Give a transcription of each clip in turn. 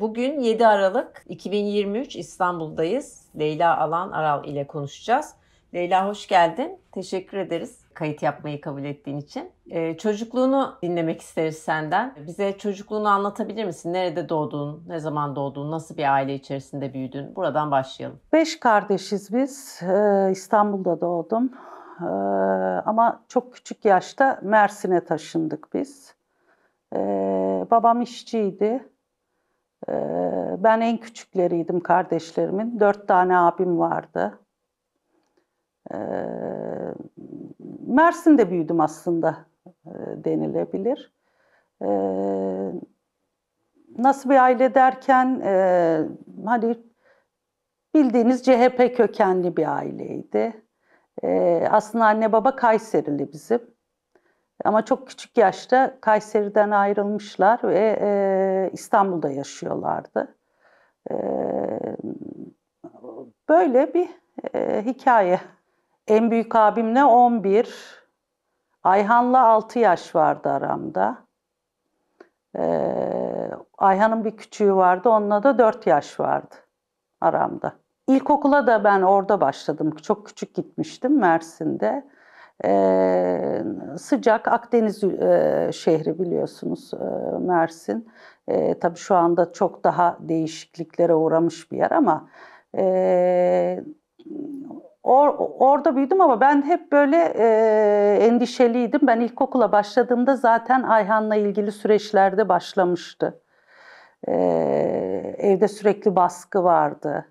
Bugün 7 Aralık 2023 İstanbul'dayız. Leyla Alan Aral ile konuşacağız. Leyla hoş geldin. Teşekkür ederiz kayıt yapmayı kabul ettiğin için. Ee, çocukluğunu dinlemek isteriz senden. Bize çocukluğunu anlatabilir misin? Nerede doğdun, ne zaman doğdun, nasıl bir aile içerisinde büyüdün? Buradan başlayalım. Beş kardeşiz biz. Ee, İstanbul'da doğdum. Ee, ama çok küçük yaşta Mersin'e taşındık biz. Ee, babam işçiydi. Ee, ben en küçükleriydim kardeşlerimin. Dört tane abim vardı. Ee, Mersin'de büyüdüm aslında e, denilebilir. Ee, Nasıl bir aile derken e, hani bildiğiniz CHP kökenli bir aileydi. Aslında anne baba Kayserili bizim. Ama çok küçük yaşta Kayseri'den ayrılmışlar ve e, İstanbul'da yaşıyorlardı. E, böyle bir e, hikaye. En büyük abimle 11, Ayhan'la 6 yaş vardı aramda. E, Ayhan'ın bir küçüğü vardı, onunla da 4 yaş vardı aramda. İlkokula da ben orada başladım. Çok küçük gitmiştim Mersin'de. Ee, sıcak Akdeniz e, şehri biliyorsunuz e, Mersin. E, tabii şu anda çok daha değişikliklere uğramış bir yer ama e, or, orada büyüdüm ama ben hep böyle e, endişeliydim. Ben ilkokula başladığımda zaten Ayhan'la ilgili süreçlerde başlamıştı. E, evde sürekli baskı vardı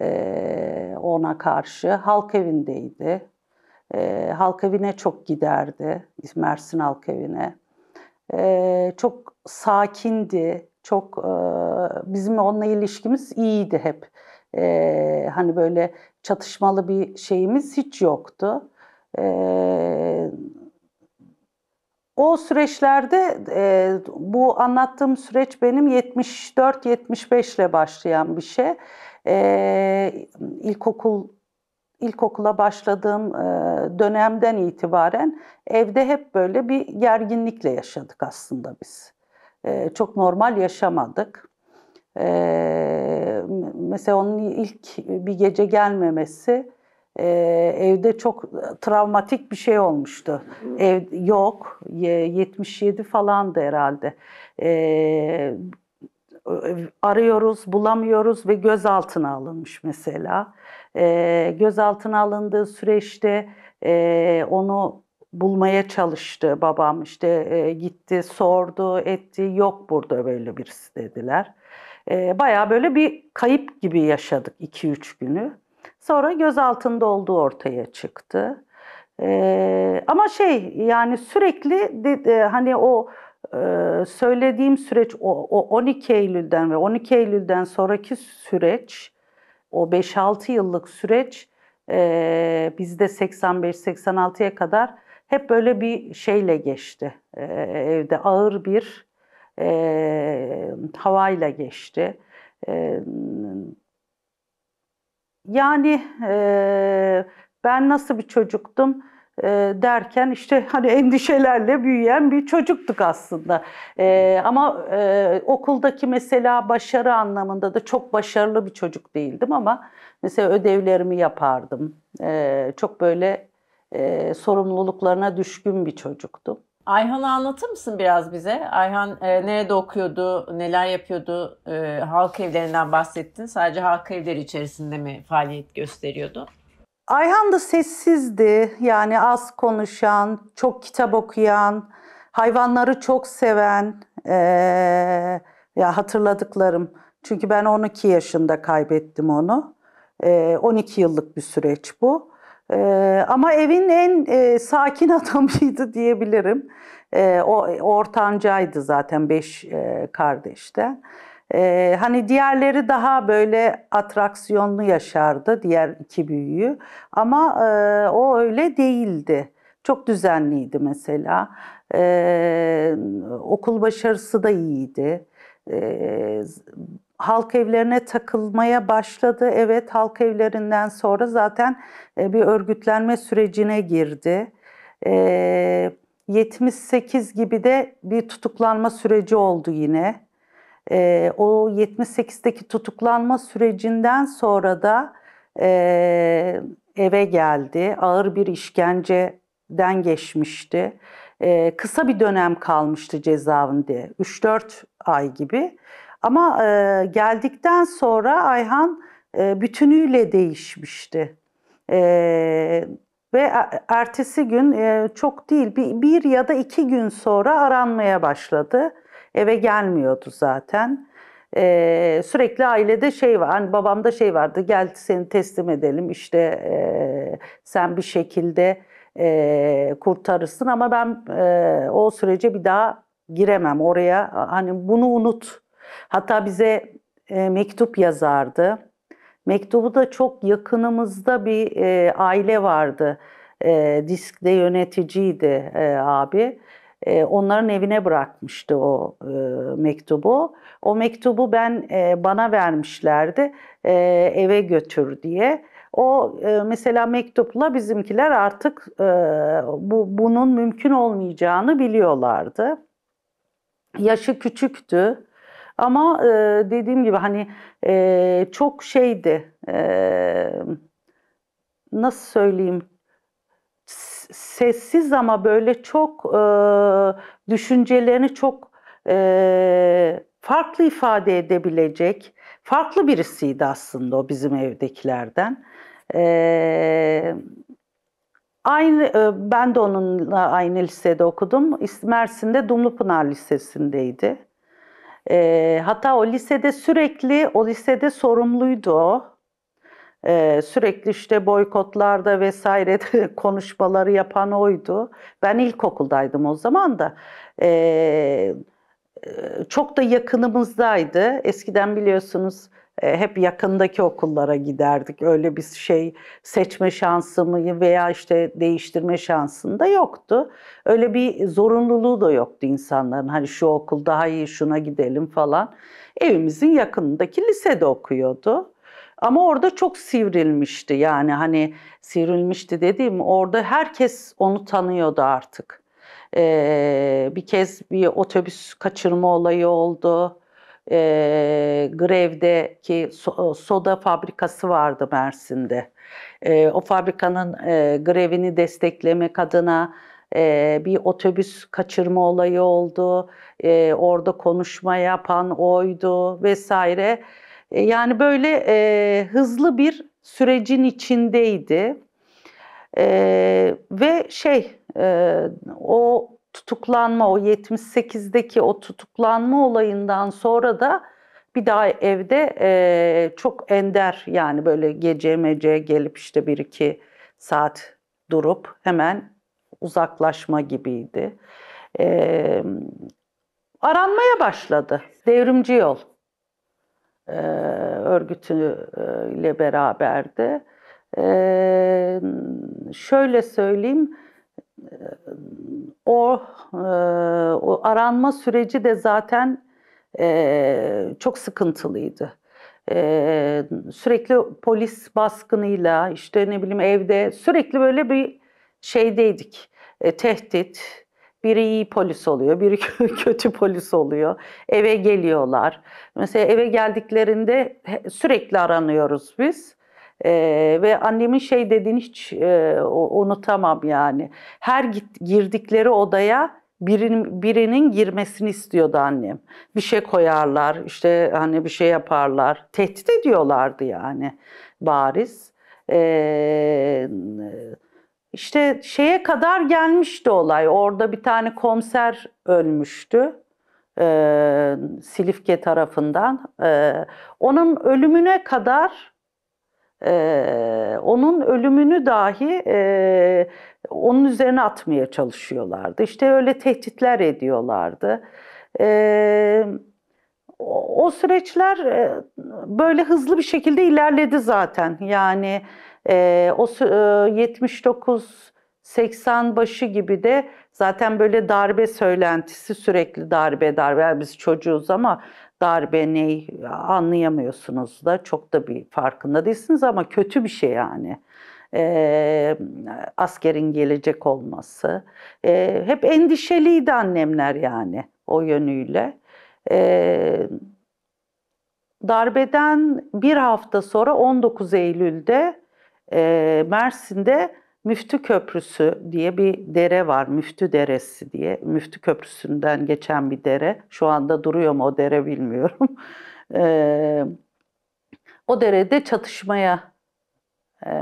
e, ona karşı. Halk evindeydi e, halk evine çok giderdi, Mersin halk evine. E, çok sakindi, çok e, bizim onunla ilişkimiz iyiydi hep. E, hani böyle çatışmalı bir şeyimiz hiç yoktu. E, o süreçlerde e, bu anlattığım süreç benim 74-75 ile başlayan bir şey. E, ilkokul ilkokula başladığım e, dönemden itibaren evde hep böyle bir gerginlikle yaşadık aslında biz. E, çok normal yaşamadık. E, mesela onun ilk bir gece gelmemesi evde çok travmatik bir şey olmuştu. Ev yok, 77 falandı herhalde. E, arıyoruz, bulamıyoruz ve gözaltına alınmış mesela. E, gözaltına alındığı süreçte e, onu bulmaya çalıştı babam. işte e, gitti, sordu, etti. Yok burada böyle birisi dediler. E, Baya böyle bir kayıp gibi yaşadık 2-3 günü. Sonra gözaltında olduğu ortaya çıktı. E, ama şey yani sürekli de, de, hani o söylediğim süreç o, o 12 Eylül'den ve 12 Eylül'den sonraki süreç o 5-6 yıllık süreç e, bizde 85-86'ya kadar hep böyle bir şeyle geçti. E, evde ağır bir e, havayla geçti. E, yani e, ben nasıl bir çocuktum? E, derken işte hani endişelerle büyüyen bir çocuktuk aslında. E, ama e, okuldaki mesela başarı anlamında da çok başarılı bir çocuk değildim ama mesela ödevlerimi yapardım. çok böyle sorumluluklarına düşkün bir çocuktum. Ayhan'ı anlatır mısın biraz bize? Ayhan e, nerede okuyordu, neler yapıyordu? E, halk evlerinden bahsettin. Sadece halk evleri içerisinde mi faaliyet gösteriyordu? Ayhan da sessizdi. Yani az konuşan, çok kitap okuyan, hayvanları çok seven. Ee, ya hatırladıklarım. Çünkü ben 12 yaşında kaybettim onu. Ee, 12 yıllık bir süreç bu. Ee, ama evin en e, sakin adamıydı diyebilirim. E, o ortancaydı zaten beş e, kardeşten. Ee, hani diğerleri daha böyle atraksiyonlu yaşardı diğer iki büyüğü ama e, o öyle değildi. Çok düzenliydi mesela. Ee, okul başarısı da iyiydi. Ee, halk evlerine takılmaya başladı. Evet halk evlerinden sonra zaten e, bir örgütlenme sürecine girdi. Ee, 78 gibi de bir tutuklanma süreci oldu yine e, o 78'deki tutuklanma sürecinden sonra da e, eve geldi. Ağır bir işkenceden geçmişti. E, kısa bir dönem kalmıştı cezaevinde. 3-4 ay gibi. Ama e, geldikten sonra Ayhan e, bütünüyle değişmişti. E, ve ertesi gün e, çok değil bir, bir ya da iki gün sonra aranmaya başladı. Eve gelmiyordu zaten. Ee, sürekli ailede şey var, hani babamda şey vardı, gel seni teslim edelim işte e, sen bir şekilde e, kurtarırsın ama ben e, o sürece bir daha giremem oraya. Hani bunu unut. Hatta bize e, mektup yazardı. Mektubu da çok yakınımızda bir e, aile vardı. E, diskte yöneticiydi e, abi. Ee, onların evine bırakmıştı o e, mektubu. O mektubu ben e, bana vermişlerdi e, eve götür diye. O mesela mektupla bizimkiler artık bu bunun mümkün olmayacağını biliyorlardı. Yaşı küçüktü ama dediğim gibi hani çok şeydi. nasıl söyleyeyim? sessiz ama böyle çok e, düşüncelerini çok e, farklı ifade edebilecek farklı birisiydi aslında o bizim evdekilerden. E, aynı e, ben de onunla aynı lisede okudum. Mersin'de Dumlupınar Lisesi'ndeydi. E, hatta o lisede sürekli o lisede sorumluydu o. Ee, sürekli işte boykotlarda vesaire konuşmaları yapan oydu. Ben ilkokuldaydım o zaman da. Ee, çok da yakınımızdaydı. Eskiden biliyorsunuz e, hep yakındaki okullara giderdik. Öyle bir şey seçme şansımı veya işte değiştirme şansın da yoktu. Öyle bir zorunluluğu da yoktu insanların. Hani şu okul daha iyi şuna gidelim falan. Evimizin yakınındaki lisede okuyordu. Ama orada çok sivrilmişti yani hani sivrilmişti dediğim orada herkes onu tanıyordu artık. Ee, bir kez bir otobüs kaçırma olayı oldu. Ee, Grev'deki e, soda fabrikası vardı Mersin'de. Ee, o fabrikanın e, grevini desteklemek adına e, bir otobüs kaçırma olayı oldu. E, orada konuşma yapan oydu vesaire. E, yani böyle e, hızlı bir sürecin içindeydi. E, ve şey e, o tutuklanma o 78'deki o tutuklanma olayından sonra da bir daha evde e, çok ender yani böyle gece mece gelip işte bir iki saat durup hemen uzaklaşma gibiydi. E, aranmaya başladı devrimci yol. E, örgütüyle beraberdi. E, şöyle söyleyeyim, e, o, o aranma süreci de zaten çok sıkıntılıydı. Sürekli polis baskınıyla, işte ne bileyim evde sürekli böyle bir şeydeydik. Tehdit, biri iyi polis oluyor, biri kötü polis oluyor. Eve geliyorlar. Mesela eve geldiklerinde sürekli aranıyoruz biz. Ee, ve annemin şey dediğini hiç e, unutamam yani. Her git, girdikleri odaya birinin, birinin girmesini istiyordu annem. Bir şey koyarlar, işte hani bir şey yaparlar. Tehdit ediyorlardı yani bariz. Ee, işte şeye kadar gelmişti olay. Orada bir tane komiser ölmüştü. E, Silifke tarafından. E, onun ölümüne kadar e, onun ölümünü dahi e, onun üzerine atmaya çalışıyorlardı. İşte öyle tehditler ediyorlardı. E, o, o süreçler e, böyle hızlı bir şekilde ilerledi zaten. Yani ee, e, o e, 79 80 başı gibi de zaten böyle darbe söylentisi sürekli darbe darbe. Yani biz çocuğuz ama darbe ne anlayamıyorsunuz da çok da bir farkında değilsiniz ama kötü bir şey yani. Ee, askerin gelecek olması. Ee, hep endişeliydi annemler yani o yönüyle. Ee, darbeden bir hafta sonra 19 Eylül'de e, Mersin'de Müftü Köprüsü diye bir dere var. Müftü Deresi diye. Müftü Köprüsü'nden geçen bir dere. Şu anda duruyor mu o dere bilmiyorum. e, o derede çatışmaya e,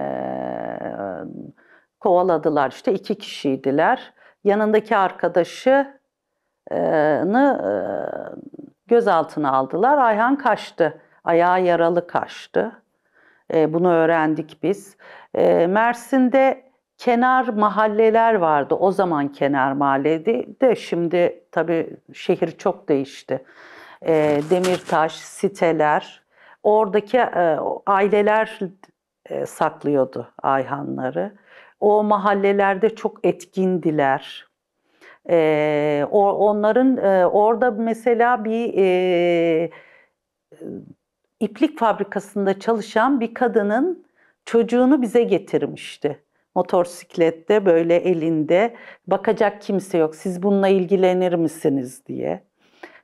kovaladılar. İşte iki kişiydiler. Yanındaki arkadaşını e, gözaltına aldılar. Ayhan kaçtı. Ayağı yaralı kaçtı. E, bunu öğrendik biz. E, Mersin'de kenar mahalleler vardı. O zaman kenar mahalleydi de şimdi tabii şehir çok değişti. E, Demirtaş, siteler. Oradaki e, aileler e, saklıyordu Ayhanları. O mahallelerde çok etkindiler. E, o, onların e, orada mesela bir e, iplik fabrikasında çalışan bir kadının çocuğunu bize getirmişti. Motorsiklette böyle elinde bakacak kimse yok. Siz bununla ilgilenir misiniz diye.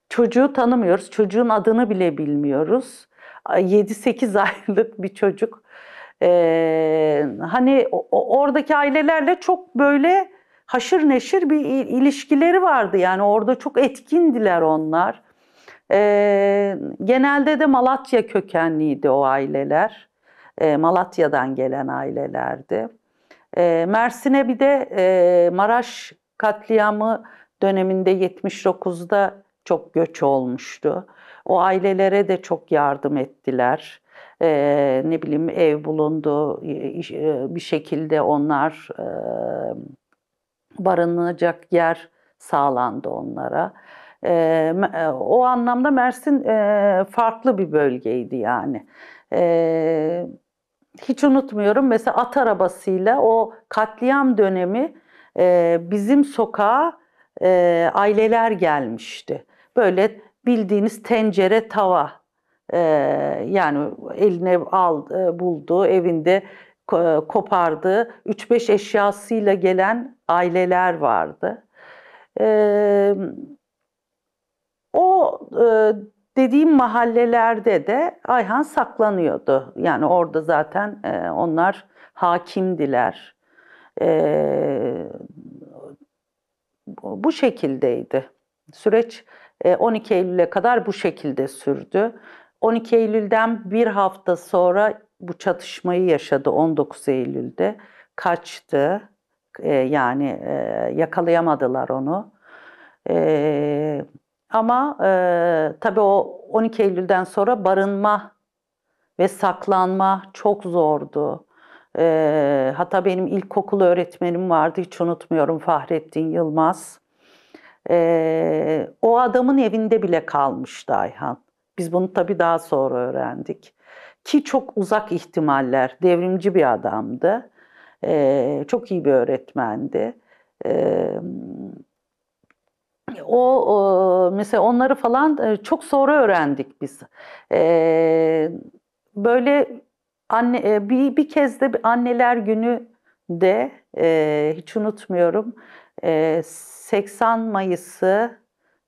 Çocuğu tanımıyoruz. Çocuğun adını bile bilmiyoruz. 7-8 aylık bir çocuk. Ee, hani oradaki ailelerle çok böyle haşır neşir bir ilişkileri vardı. Yani orada çok etkindiler onlar. E, genelde de Malatya kökenliydi o aileler. E, Malatya'dan gelen ailelerdi. E, Mersin'e bir de e, Maraş katliamı döneminde 79'da çok göç olmuştu. O ailelere de çok yardım ettiler. E, ne bileyim ev bulundu, e, bir şekilde onlar e, barınacak yer sağlandı onlara. Ee, e, o anlamda Mersin e, farklı bir bölgeydi yani. E, hiç unutmuyorum mesela at arabasıyla o katliam dönemi e, bizim sokağa e, aileler gelmişti. Böyle bildiğiniz tencere tava e, yani eline al, e, buldu evinde e, kopardı 3-5 eşyasıyla gelen aileler vardı. E, o e, dediğim mahallelerde de Ayhan saklanıyordu. Yani orada zaten e, onlar hakimdiler. E, bu şekildeydi. Süreç 12 e, Eylül'e kadar bu şekilde sürdü. 12 Eylül'den bir hafta sonra bu çatışmayı yaşadı 19 Eylül'de. Kaçtı. E, yani e, yakalayamadılar onu. Ama e, tabii o 12 Eylül'den sonra barınma ve saklanma çok zordu. E, hatta benim ilkokul öğretmenim vardı hiç unutmuyorum Fahrettin Yılmaz. E, o adamın evinde bile kalmıştı Ayhan. Biz bunu tabii daha sonra öğrendik. Ki çok uzak ihtimaller, devrimci bir adamdı. E, çok iyi bir öğretmendi. E, o mesela onları falan e, çok sonra öğrendik biz. E, böyle anne e, bir bir kez de anneler günü de hiç unutmuyorum. 80 Mayıs'ı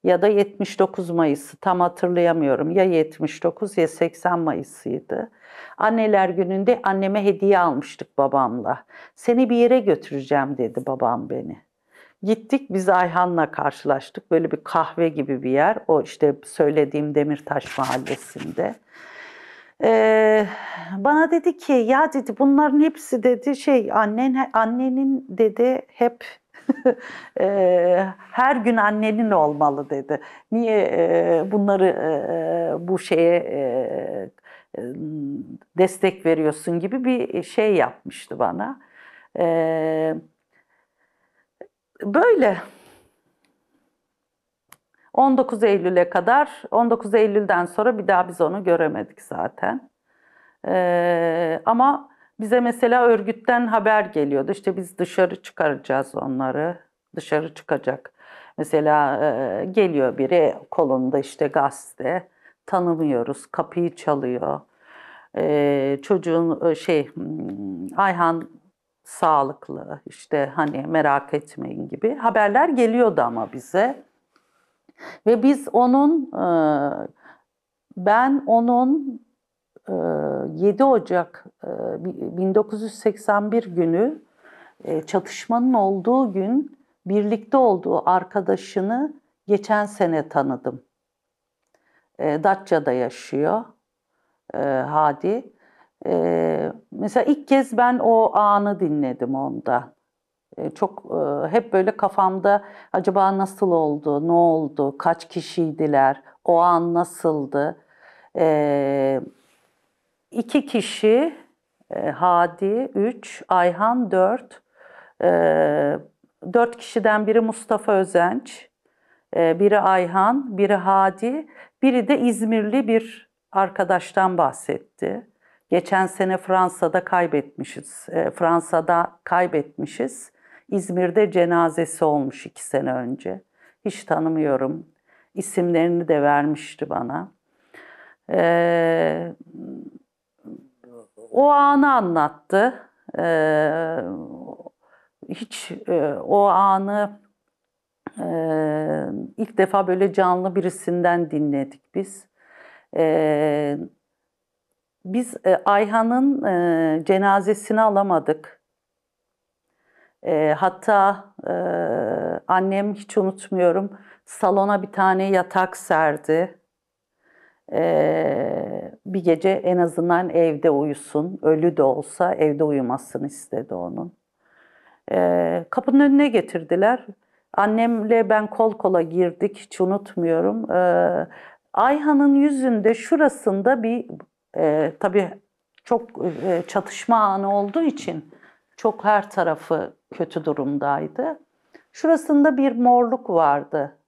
ya da 79 Mayıs'ı tam hatırlayamıyorum. Ya 79 ya 80 Mayıs'ıydı. Anneler gününde anneme hediye almıştık babamla. Seni bir yere götüreceğim dedi babam beni. Gittik biz Ayhan'la karşılaştık. Böyle bir kahve gibi bir yer. O işte söylediğim Demirtaş mahallesinde. Ee, bana dedi ki ya dedi bunların hepsi dedi şey annen annenin dedi hep e, her gün annenin olmalı dedi. Niye e, bunları e, bu şeye e, e destek veriyorsun gibi bir şey yapmıştı bana. Ee, Böyle. 19 Eylül'e kadar, 19 Eylül'den sonra bir daha biz onu göremedik zaten. Ee, ama bize mesela örgütten haber geliyordu. işte biz dışarı çıkaracağız onları. Dışarı çıkacak. Mesela e, geliyor biri kolunda işte gazete. Tanımıyoruz. Kapıyı çalıyor. Ee, çocuğun e, şey hmm, Ayhan sağlıklı, işte hani merak etmeyin gibi haberler geliyordu ama bize. Ve biz onun, e, ben onun 7 e, Ocak 1981 e, günü çatışmanın olduğu gün birlikte olduğu arkadaşını geçen sene tanıdım. Datça'da yaşıyor Hadi. Ee, mesela ilk kez ben o anı dinledim onda. Ee, çok e, hep böyle kafamda acaba nasıl oldu, ne oldu, kaç kişiydiler, o an nasıldı? Ee, iki kişi, e, Hadi üç, Ayhan dört, e, dört kişiden biri Mustafa Özenç, e, biri Ayhan, biri Hadi, biri de İzmirli bir arkadaştan bahsetti. Geçen sene Fransa'da kaybetmişiz. E, Fransa'da kaybetmişiz. İzmir'de cenazesi olmuş iki sene önce. Hiç tanımıyorum. İsimlerini de vermişti bana. E, o anı anlattı. E, hiç e, o anı e, ilk defa böyle canlı birisinden dinledik biz. E, biz e, Ayhan'ın e, cenazesini alamadık. E, hatta e, annem hiç unutmuyorum salona bir tane yatak serdi. E, bir gece en azından evde uyusun, ölü de olsa evde uyumasını istedi onun. E, kapının önüne getirdiler. Annemle ben kol kola girdik hiç unutmuyorum. E, Ayhan'ın yüzünde şurasında bir e, tabii çok e, çatışma anı olduğu için çok her tarafı kötü durumdaydı. Şurasında bir morluk vardı.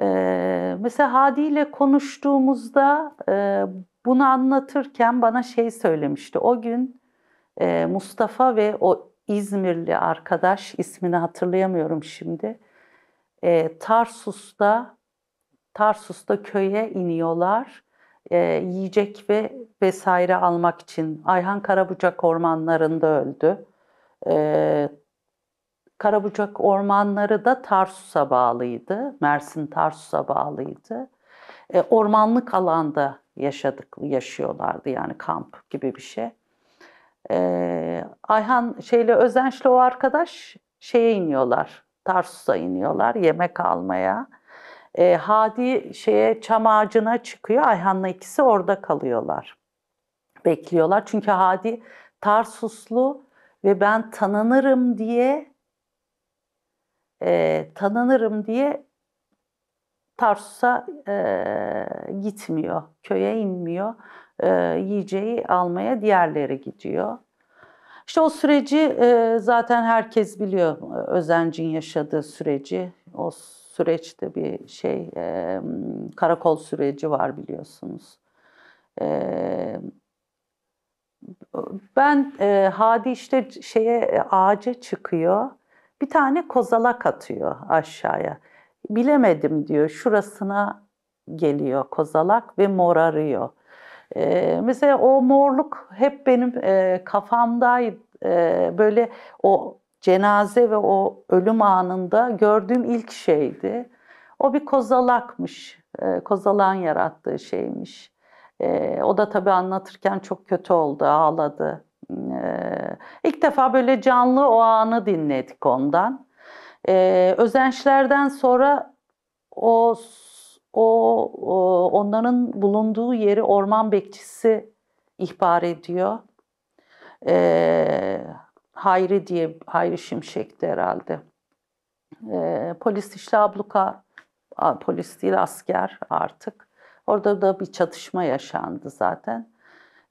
Ee, mesela Hadi ile konuştuğumuzda e, bunu anlatırken bana şey söylemişti. O gün e, Mustafa ve o İzmirli arkadaş ismini hatırlayamıyorum şimdi. E, Tarsus'ta Tarsus'ta köye iniyorlar e, yiyecek ve vesaire almak için Ayhan Karabucak ormanlarında öldü. E, Karabucak ormanları da Tarsus'a bağlıydı. Mersin Tarsus'a bağlıydı. E, ormanlık alanda yaşadık, yaşıyorlardı yani kamp gibi bir şey. E, Ayhan şeyle Özenç'le o arkadaş şeye iniyorlar. Tarsus'a iniyorlar yemek almaya. E, Hadi şeye çam ağacına çıkıyor. Ayhan'la ikisi orada kalıyorlar. Bekliyorlar. Çünkü Hadi Tarsuslu ve ben tanınırım diye e, tanınırım diye Tarsus'a e, gitmiyor. Köye inmiyor. E, yiyeceği almaya diğerleri gidiyor. İşte o süreci e, zaten herkes biliyor. Özencin yaşadığı süreci. O süreçte bir şey, e, karakol süreci var biliyorsunuz. E, ben e, Hadi işte şeye e, ağaca çıkıyor. Bir tane kozalak atıyor aşağıya. Bilemedim diyor. Şurasına geliyor kozalak ve morarıyor. E, mesela o morluk hep benim e, kafamdaydı. E, böyle o cenaze ve o ölüm anında gördüğüm ilk şeydi. O bir kozalakmış, e, kozalan yarattığı şeymiş. E, o da tabii anlatırken çok kötü oldu, ağladı. E, ilk defa böyle canlı o anı dinledik ondan. E, özençlerden sonra o, o, o onların bulunduğu yeri orman bekçisi ihbar ediyor. Ee, Hayri diye Hayri Şimşek'ti herhalde. E, polis işte abluka polis değil asker artık. Orada da bir çatışma yaşandı zaten.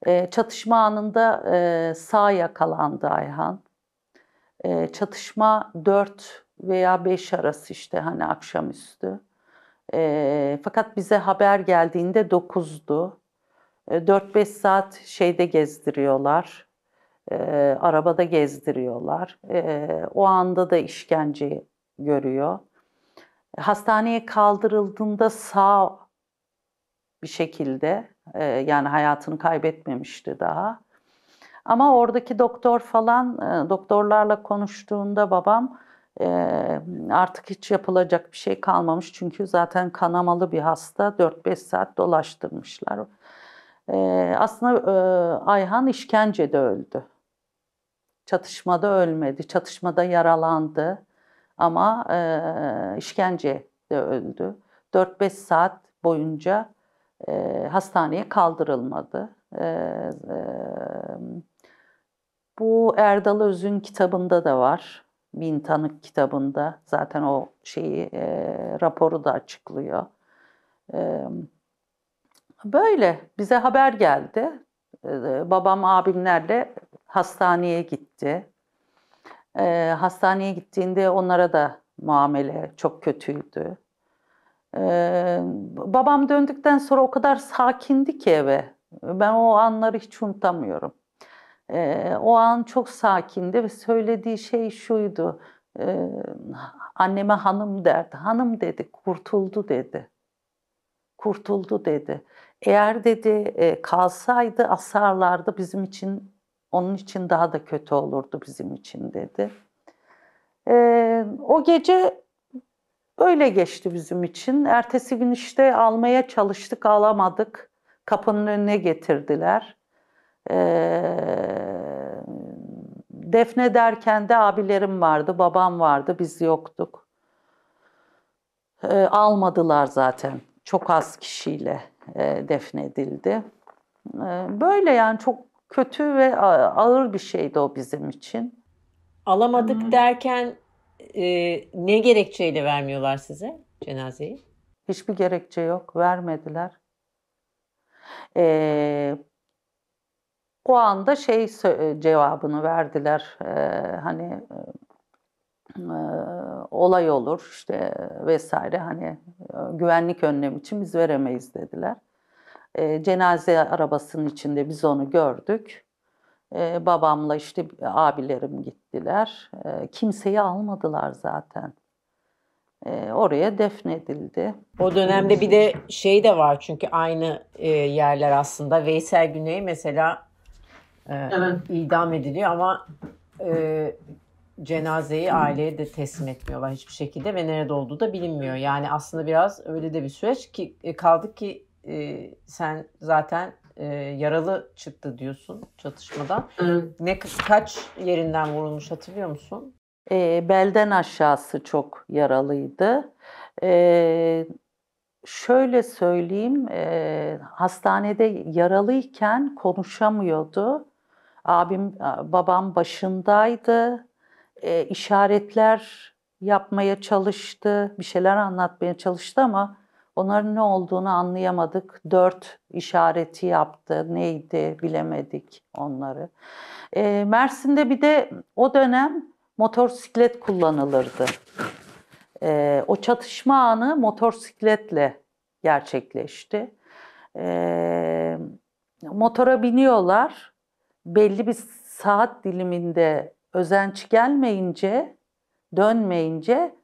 E, çatışma anında e, sağ yakalandı Ayhan. E, çatışma 4 veya 5 arası işte hani akşamüstü. E, fakat bize haber geldiğinde 9'du. E, 4-5 saat şeyde gezdiriyorlar e, arabada gezdiriyorlar. E, o anda da işkence görüyor. Hastaneye kaldırıldığında sağ bir şekilde e, yani hayatını kaybetmemişti daha. Ama oradaki doktor falan e, doktorlarla konuştuğunda babam e, artık hiç yapılacak bir şey kalmamış. Çünkü zaten kanamalı bir hasta 4-5 saat dolaştırmışlar. E, aslında e, Ayhan de öldü. Çatışmada ölmedi, çatışmada yaralandı ama e, işkence de öldü. 4-5 saat boyunca e, hastaneye kaldırılmadı. E, e, bu Erdal Öz'ün kitabında da var. Bin Tanık kitabında zaten o şeyi e, raporu da açıklıyor. E, böyle bize haber geldi. E, babam abimlerle hastaneye gitti. E, hastaneye gittiğinde onlara da muamele çok kötüydü. E, babam döndükten sonra o kadar sakindi ki eve. Ben o anları hiç unutamıyorum. E, o an çok sakindi ve söylediği şey şuydu. E, anneme hanım derdi. Hanım dedi, kurtuldu dedi. Kurtuldu dedi. Eğer dedi e, kalsaydı asarlardı bizim için onun için daha da kötü olurdu bizim için dedi. Ee, o gece böyle geçti bizim için. Ertesi gün işte almaya çalıştık, alamadık. Kapının önüne getirdiler. Ee, defne derken de abilerim vardı, babam vardı, biz yoktuk. Ee, almadılar zaten. Çok az kişiyle e, defnedildi. Ee, böyle yani çok kötü ve ağır bir şeydi o bizim için. Alamadık hmm. derken e, ne gerekçeyle vermiyorlar size cenazeyi? Hiçbir gerekçe yok. Vermediler. Ee, o anda şey e, cevabını verdiler. Ee, hani e, olay olur işte vesaire hani e, güvenlik önlemi için biz veremeyiz dediler. E, cenaze arabasının içinde biz onu gördük. E, babamla işte abilerim gittiler. E, kimseyi almadılar zaten oraya defnedildi. O dönemde bir de şey de var çünkü aynı e, yerler aslında Veysel Güney mesela e, evet. idam ediliyor ama e, cenazeyi aileye de teslim etmiyorlar hiçbir şekilde ve nerede olduğu da bilinmiyor. Yani aslında biraz öyle de bir süreç ki e, kaldık ki e, sen zaten e, yaralı çıktı diyorsun çatışmadan. Evet. Ne kaç yerinden vurulmuş hatırlıyor musun? E, belden aşağısı çok yaralıydı. E, şöyle söyleyeyim, e, hastanede yaralıyken konuşamıyordu. Abim, babam başındaydı. E, işaretler yapmaya çalıştı, bir şeyler anlatmaya çalıştı ama Onların ne olduğunu anlayamadık. Dört işareti yaptı. Neydi bilemedik onları. E, Mersin'de bir de o dönem motosiklet kullanılırdı. E, o çatışma anı motosikletle gerçekleşti. E, motora biniyorlar. Belli bir saat diliminde özenç gelmeyince, dönmeyince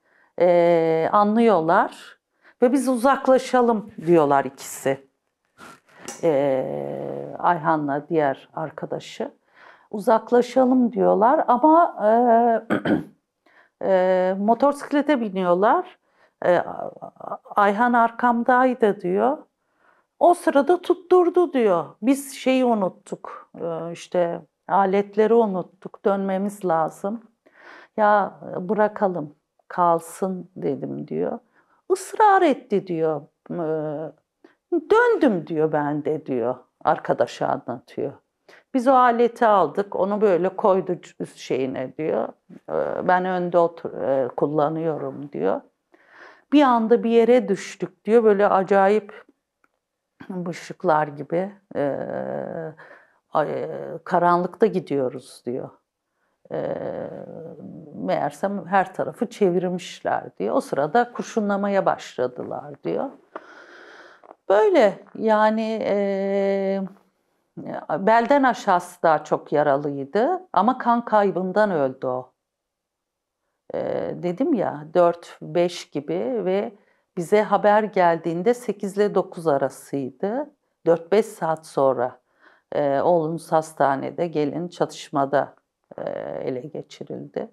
e, anlıyorlar ve biz uzaklaşalım diyorlar ikisi. Ee, Ayhan'la diğer arkadaşı. Uzaklaşalım diyorlar ama e, e, motosiklete biniyorlar. E, Ayhan arkamdaydı diyor. O sırada tutturdu diyor. Biz şeyi unuttuk e, işte aletleri unuttuk dönmemiz lazım. Ya bırakalım kalsın dedim diyor ısrar etti diyor. Ee, Döndüm diyor ben de diyor. Arkadaşı anlatıyor. Biz o aleti aldık. Onu böyle koydu şeyine diyor. Ee, ben önde otur e, kullanıyorum diyor. Bir anda bir yere düştük diyor. Böyle acayip ışıklar gibi ee, e, karanlıkta gidiyoruz diyor. Ee, meğersem her tarafı çevirmişler diyor. O sırada kurşunlamaya başladılar diyor. Böyle yani e, belden aşağısı daha çok yaralıydı ama kan kaybından öldü o. E, dedim ya 4-5 gibi ve bize haber geldiğinde 8 ile 9 arasıydı. 4-5 saat sonra e, oğlunuz hastanede gelin çatışmada e, ele geçirildi.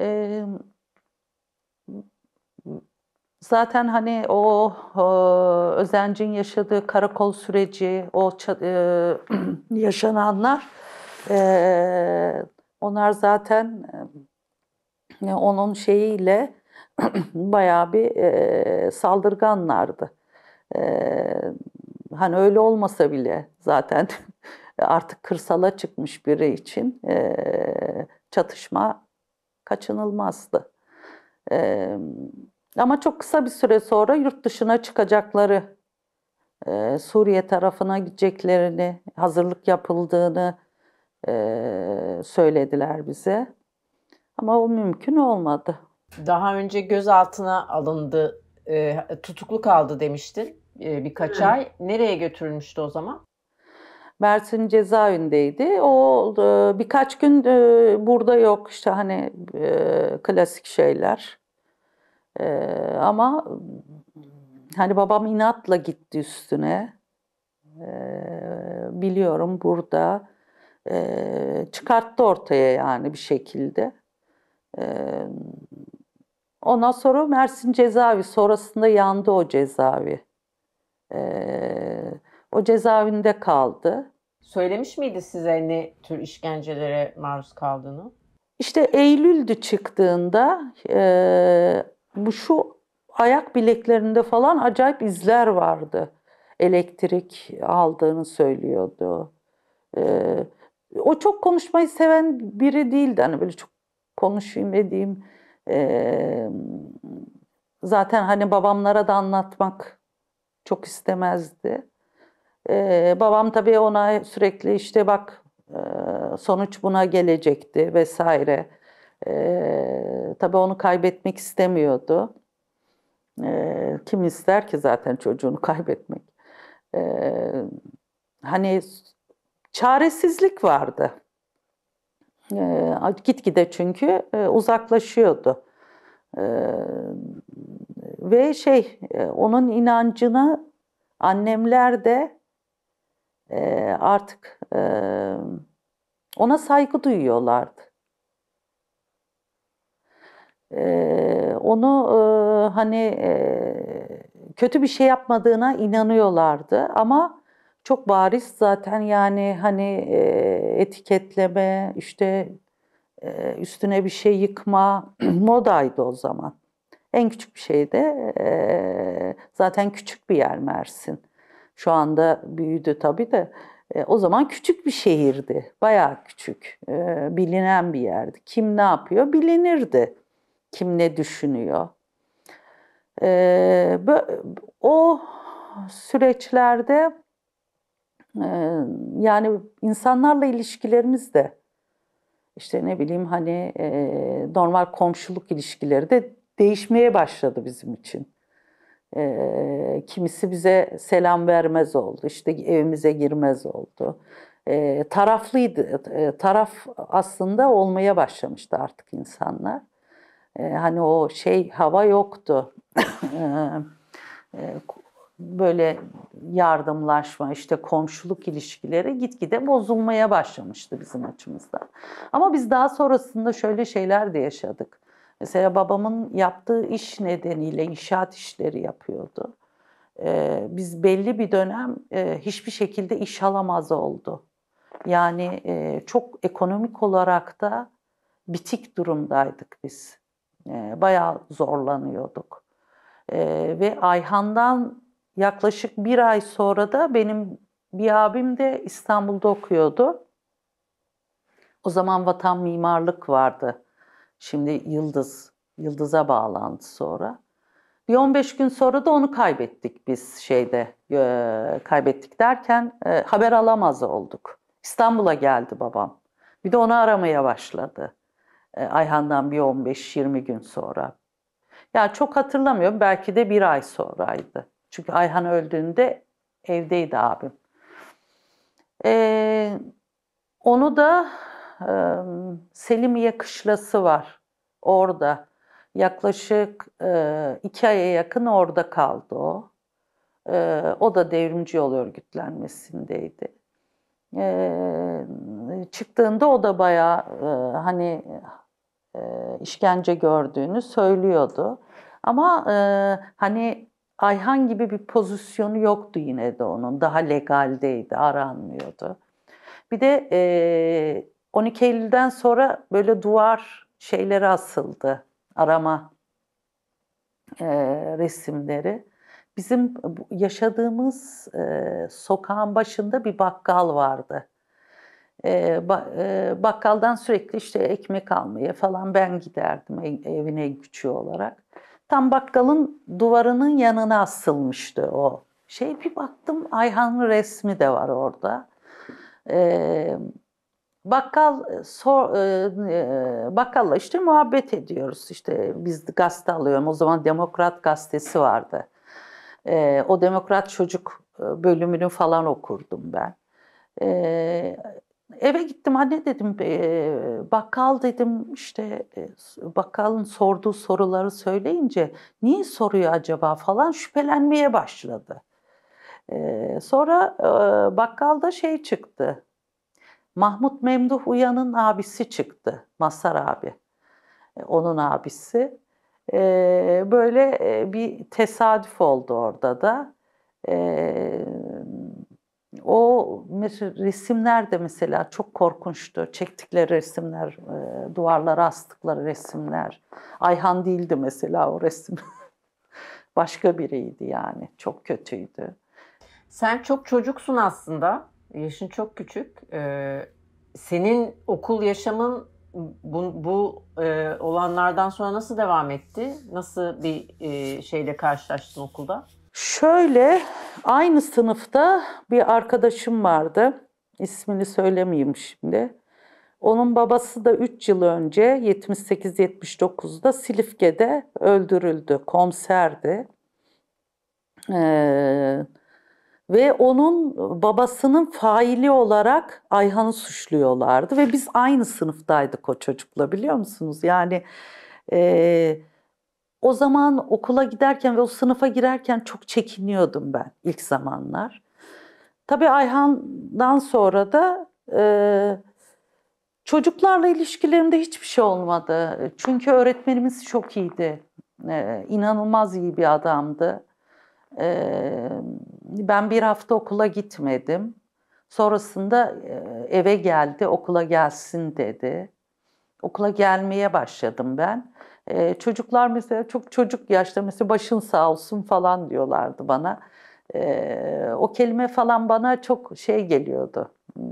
E, zaten hani o, o Özenc'in yaşadığı karakol süreci, o e, yaşananlar e, onlar zaten e, onun şeyiyle bayağı bir e, saldırganlardı. E, hani öyle olmasa bile zaten artık kırsala çıkmış biri için e, çatışma kaçınılmazdı. E, ama çok kısa bir süre sonra yurt dışına çıkacakları, e, Suriye tarafına gideceklerini, hazırlık yapıldığını e, söylediler bize. Ama o mümkün olmadı. Daha önce gözaltına alındı, e, tutuklu kaldı demiştin e, birkaç Hı. ay. Nereye götürülmüştü o zaman? Mersin cezaevindeydi. O e, birkaç gün e, burada yok işte hani e, klasik şeyler. E, ama hani babam inatla gitti üstüne. biliyorum burada çıkarttı ortaya yani bir şekilde. E, ondan sonra Mersin cezaevi sonrasında yandı o cezaevi. Eee o cezaevinde kaldı. Söylemiş miydi size ne tür işkencelere maruz kaldığını? İşte Eylül'dü çıktığında e, bu şu ayak bileklerinde falan acayip izler vardı. Elektrik aldığını söylüyordu. E, o çok konuşmayı seven biri değildi. Hani böyle çok konuşayım edeyim. e, zaten hani babamlara da anlatmak çok istemezdi. Ee, babam tabii ona sürekli işte bak e, sonuç buna gelecekti vesaire. Ee, tabii onu kaybetmek istemiyordu. Ee, kim ister ki zaten çocuğunu kaybetmek? Ee, hani çaresizlik vardı. Ee, gitgide çünkü e, uzaklaşıyordu. Ee, ve şey, e, onun inancını annemler de e, artık e, ona saygı duyuyorlardı. E, onu e, hani e, kötü bir şey yapmadığına inanıyorlardı ama çok bariz zaten yani hani e, etiketleme işte e, üstüne bir şey yıkma modaydı o zaman. En küçük bir şey de e, zaten küçük bir yer Mersin. Şu anda büyüdü tabii de. E, o zaman küçük bir şehirdi. Bayağı küçük. E, bilinen bir yerdi. Kim ne yapıyor bilinirdi. Kim ne düşünüyor. E, o süreçlerde e, yani insanlarla ilişkilerimiz de işte ne bileyim hani e, normal komşuluk ilişkileri de değişmeye başladı bizim için. E, kimisi bize selam vermez oldu, işte evimize girmez oldu. E, taraflıydı, e, taraf aslında olmaya başlamıştı artık insanlar. E, hani o şey hava yoktu. böyle yardımlaşma, işte komşuluk ilişkileri gitgide bozulmaya başlamıştı bizim açımızda. Ama biz daha sonrasında şöyle şeyler de yaşadık. Mesela babamın yaptığı iş nedeniyle inşaat işleri yapıyordu. Ee, biz belli bir dönem e, hiçbir şekilde iş alamaz oldu. Yani e, çok ekonomik olarak da bitik durumdaydık biz. E, bayağı zorlanıyorduk. E, ve Ayhan'dan yaklaşık bir ay sonra da benim bir abim de İstanbul'da okuyordu. O zaman vatan mimarlık vardı Şimdi Yıldız, Yıldız'a bağlandı sonra. Bir 15 gün sonra da onu kaybettik biz şeyde. E, kaybettik derken e, haber alamaz olduk. İstanbul'a geldi babam. Bir de onu aramaya başladı. E, Ayhan'dan bir 15-20 gün sonra. Yani çok hatırlamıyorum. Belki de bir ay sonraydı. Çünkü Ayhan öldüğünde evdeydi abim. E, onu da Selim Yakışlası var orada. Yaklaşık iki aya yakın orada kaldı o. O da devrimci yol örgütlenmesindeydi. Çıktığında o da bayağı hani işkence gördüğünü söylüyordu. Ama hani Ayhan gibi bir pozisyonu yoktu yine de onun. Daha legaldeydi, aranmıyordu. Bir de e, 12 Eylül'den sonra böyle duvar şeyleri asıldı. Arama e, resimleri. Bizim yaşadığımız e, sokağın başında bir bakkal vardı. E, ba, e, bakkaldan sürekli işte ekmek almaya falan ben giderdim evine evin olarak. Tam bakkalın duvarının yanına asılmıştı o şey. Bir baktım Ayhan'ın resmi de var orada. Eee Bakkal e, sor, e, e, bakkalla işte muhabbet ediyoruz. işte. biz gazete alıyorum. O zaman Demokrat gazetesi vardı. E, o Demokrat Çocuk e, bölümünü falan okurdum ben. E, eve gittim anne dedim e, bakkal dedim işte e, bakkalın sorduğu soruları söyleyince niye soruyor acaba falan şüphelenmeye başladı. E, sonra e, bakkalda şey çıktı Mahmut Memduh Uyan'ın abisi çıktı. Masar abi. E, onun abisi. E, böyle e, bir tesadüf oldu orada da. O resimler de mesela çok korkunçtu. Çektikleri resimler, duvarlara astıkları resimler. Ayhan değildi mesela o resim. Başka biriydi yani. Çok kötüydü. Sen çok çocuksun aslında. Yaşın çok küçük. Ee, senin okul yaşamın bu, bu e, olanlardan sonra nasıl devam etti? Nasıl bir e, şeyle karşılaştın okulda? Şöyle aynı sınıfta bir arkadaşım vardı. İsmini söylemeyeyim şimdi. Onun babası da 3 yıl önce 78-79'da Silifke'de öldürüldü. Komiserdi. Ee, ve onun babasının faili olarak Ayhan'ı suçluyorlardı ve biz aynı sınıftaydık o çocukla biliyor musunuz? Yani e, o zaman okula giderken ve o sınıfa girerken çok çekiniyordum ben ilk zamanlar. Tabii Ayhan'dan sonra da e, çocuklarla ilişkilerimde hiçbir şey olmadı. Çünkü öğretmenimiz çok iyiydi. E, inanılmaz iyi bir adamdı. E, ben bir hafta okula gitmedim. Sonrasında e, eve geldi, okula gelsin dedi. Okula gelmeye başladım ben. Ee, çocuklar mesela çok çocuk yaşta mesela başın sağ olsun falan diyorlardı bana. Ee, o kelime falan bana çok şey geliyordu. Hmm,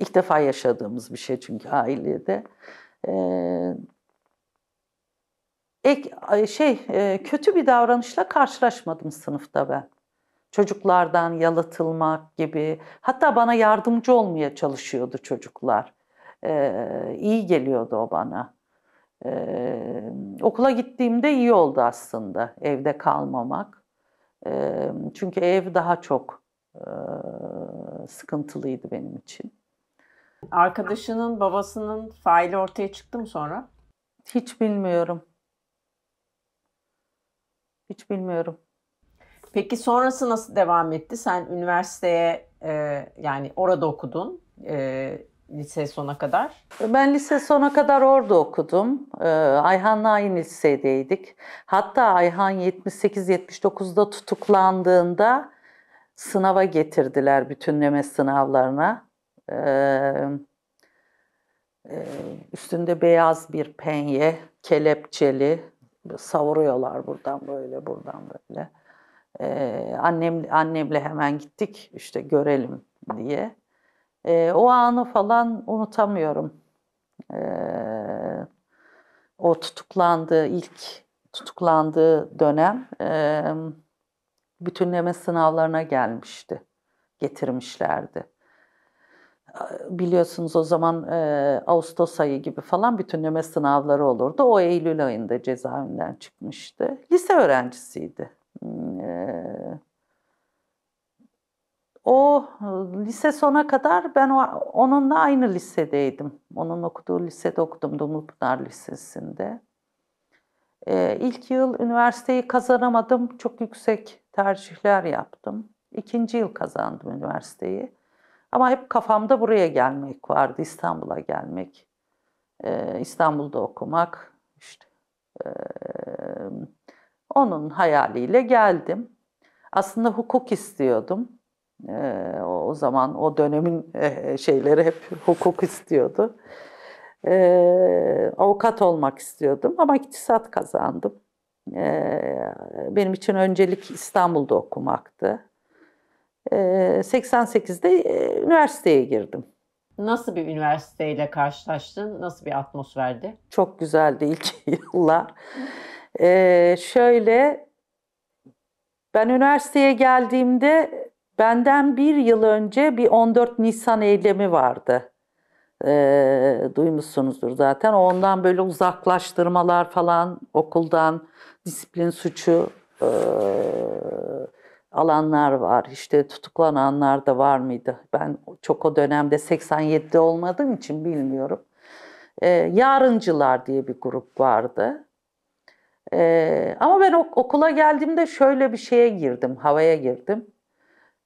ilk defa yaşadığımız bir şey çünkü ailede. Ee, ek, şey e, kötü bir davranışla karşılaşmadım sınıfta ben çocuklardan yalıtılmak gibi. Hatta bana yardımcı olmaya çalışıyordu çocuklar. Ee, iyi geliyordu o bana. Ee, okula gittiğimde iyi oldu aslında evde kalmamak. Ee, çünkü ev daha çok e, sıkıntılıydı benim için. Arkadaşının babasının faili ortaya çıktı mı sonra? Hiç bilmiyorum. Hiç bilmiyorum. Peki sonrası nasıl devam etti? Sen üniversiteye e, yani orada okudun e, lise sona kadar. Ben lise sona kadar orada okudum. E, Ayhan'la aynı lisedeydik. Hatta Ayhan 78-79'da tutuklandığında sınava getirdiler bütünleme sınavlarına. Ee, üstünde beyaz bir penye, kelepçeli savuruyorlar buradan böyle, buradan böyle. Ee, annem annemle hemen gittik işte görelim diye. Ee, o anı falan unutamıyorum. Ee, o tutuklandığı ilk tutuklandığı dönem e, bütünleme sınavlarına gelmişti, getirmişlerdi. Biliyorsunuz o zaman e, Ağustos ayı gibi falan bütünleme sınavları olurdu. O Eylül ayında cezaevinden çıkmıştı. Lise öğrencisiydi ee, o lise sona kadar ben onunla aynı lisedeydim. Onun okuduğu lisede okudum Dumlupınar Lisesi'nde. E, ilk yıl üniversiteyi kazanamadım. Çok yüksek tercihler yaptım. İkinci yıl kazandım üniversiteyi. Ama hep kafamda buraya gelmek vardı, İstanbul'a gelmek. Ee, İstanbul'da okumak, İşte. ee, onun hayaliyle geldim. Aslında hukuk istiyordum. Ee, o zaman o dönemin e, e, şeyleri hep hukuk istiyordu. Ee, avukat olmak istiyordum ama iktisat kazandım. Ee, benim için öncelik İstanbul'da okumaktı. 88'de ee, e, üniversiteye girdim. Nasıl bir üniversiteyle karşılaştın? Nasıl bir atmosferdi? Çok güzeldi ilk yıllar. Ee, şöyle, ben üniversiteye geldiğimde benden bir yıl önce bir 14 Nisan eylemi vardı. Ee, duymuşsunuzdur zaten. Ondan böyle uzaklaştırmalar falan okuldan disiplin suçu e, alanlar var. İşte tutuklananlar da var mıydı? Ben çok o dönemde 87'de olmadığım için bilmiyorum. E, yarıncılar diye bir grup vardı. Ee, ama ben okula geldiğimde şöyle bir şeye girdim, havaya girdim.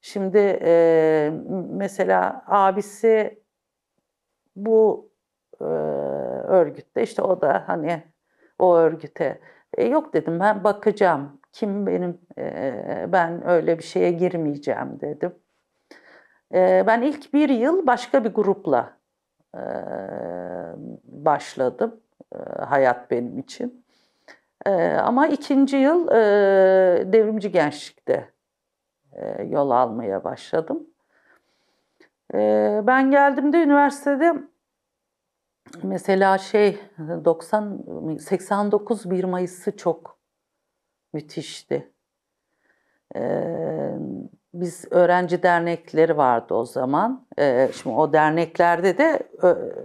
Şimdi e, mesela abisi bu e, örgütte işte o da hani o örgüte e, yok dedim ben bakacağım kim benim e, ben öyle bir şeye girmeyeceğim dedim. E, ben ilk bir yıl başka bir grupla e, başladım e, hayat benim için. E, ama ikinci yıl e, devrimci gençlikte e, yol almaya başladım. E, ben geldiğimde üniversitede mesela şey 90 89 1 Mayıs'ı çok müthişti. Ee, biz öğrenci dernekleri vardı o zaman. Ee, şimdi o derneklerde de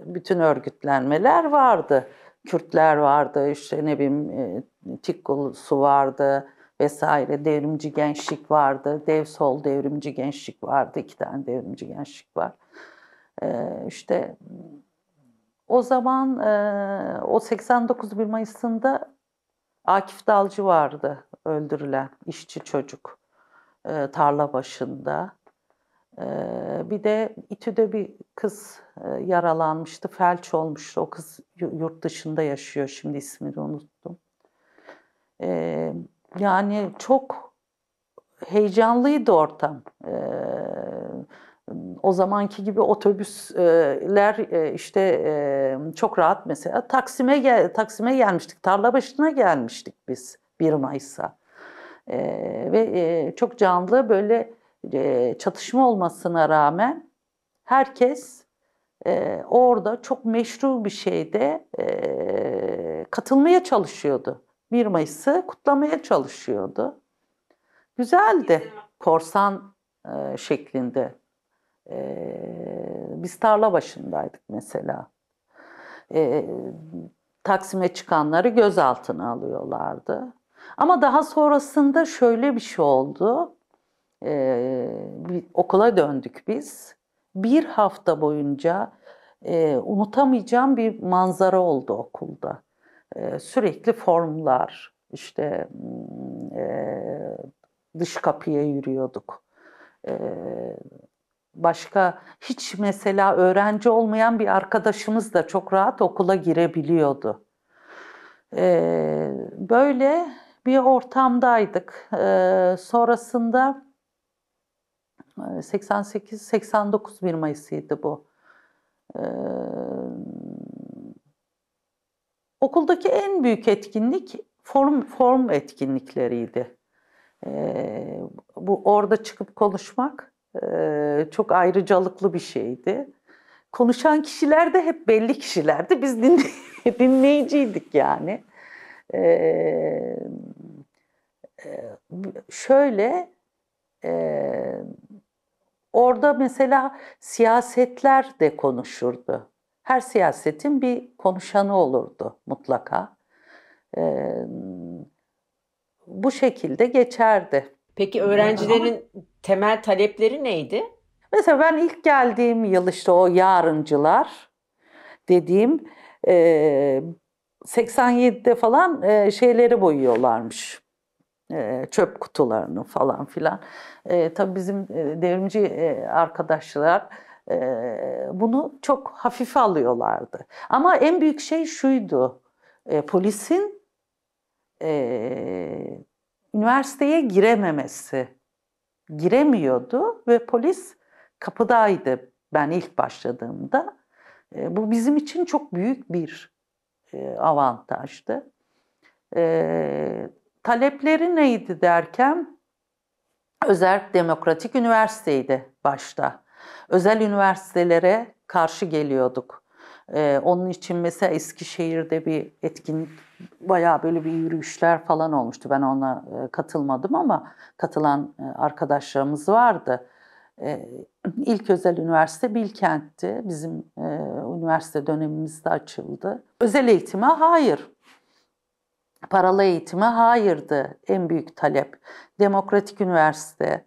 bütün örgütlenmeler vardı. Kürtler vardı, işte ne bileyim e, Tikkulusu vardı vesaire, devrimci gençlik vardı, dev sol devrimci gençlik vardı, iki tane devrimci gençlik var. E, işte o zaman e, o 89 1 Mayıs'ında Akif Dalcı vardı öldürülen işçi çocuk e, tarla başında. Bir de İTÜ'de bir kız yaralanmıştı, felç olmuştu. O kız yurt dışında yaşıyor, şimdi ismini unuttum. Yani çok heyecanlıydı ortam. O zamanki gibi otobüsler işte çok rahat mesela. Taksim'e gel Taksim'e gelmiştik, tarla başına gelmiştik biz 1 Mayıs'a. Ve çok canlı böyle e, çatışma olmasına rağmen herkes e, orada çok meşru bir şeyde e, katılmaya çalışıyordu. 1 Mayıs'ı kutlamaya çalışıyordu. Güzeldi. Korsan e, şeklinde. biz tarla başındaydık mesela. Taksim'e çıkanları gözaltına alıyorlardı. Ama daha sonrasında şöyle bir şey oldu e, bir, okula döndük biz. Bir hafta boyunca e, unutamayacağım bir manzara oldu okulda. E, sürekli formlar, işte e, dış kapıya yürüyorduk. E, başka hiç mesela öğrenci olmayan bir arkadaşımız da çok rahat okula girebiliyordu. E, böyle bir ortamdaydık. E, sonrasında 88-89 ee, bir Mayıs'ıydı bu. Ee, okuldaki en büyük etkinlik form form etkinlikleriydi. Ee, bu orada çıkıp konuşmak e, çok ayrıcalıklı bir şeydi. Konuşan kişiler de hep belli kişilerdi. Biz dinley- dinleyiciydik yani. Ee, e, şöyle e, Orada mesela siyasetler de konuşurdu. Her siyasetin bir konuşanı olurdu mutlaka. Ee, bu şekilde geçerdi. Peki öğrencilerin Ama, temel talepleri neydi? Mesela ben ilk geldiğim yıl işte o yarıncılar dediğim e, 87'de falan e, şeyleri boyuyorlarmış çöp kutularını falan filan. E, tabii bizim devrimci arkadaşlar bunu çok hafife alıyorlardı. Ama en büyük şey şuydu. E, polisin e, üniversiteye girememesi. Giremiyordu ve polis kapıdaydı ben ilk başladığımda. E, bu bizim için çok büyük bir e, avantajdı. E, Talepleri neydi derken özel demokratik üniversiteydi başta. Özel üniversitelere karşı geliyorduk. Ee, onun için mesela Eskişehir'de bir etkin bayağı böyle bir yürüyüşler falan olmuştu. Ben ona e, katılmadım ama katılan e, arkadaşlarımız vardı. E, ilk özel üniversite Bilkent'ti. Bizim e, üniversite dönemimizde açıldı. Özel eğitime hayır. Paralı eğitime hayırdı en büyük talep. Demokratik üniversite,